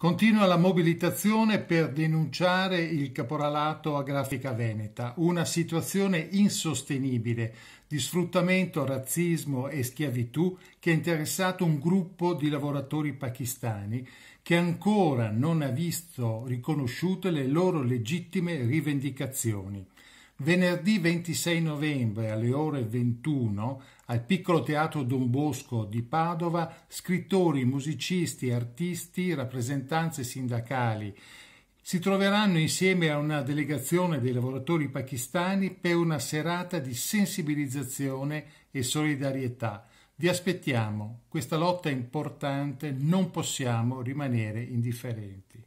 Continua la mobilitazione per denunciare il caporalato a Grafica Veneta, una situazione insostenibile di sfruttamento, razzismo e schiavitù che ha interessato un gruppo di lavoratori pakistani che ancora non ha visto riconosciute le loro legittime rivendicazioni. Venerdì 26 novembre alle ore 21 al piccolo teatro Don Bosco di Padova scrittori, musicisti, artisti, rappresentanze sindacali si troveranno insieme a una delegazione dei lavoratori pakistani per una serata di sensibilizzazione e solidarietà. Vi aspettiamo, questa lotta è importante, non possiamo rimanere indifferenti.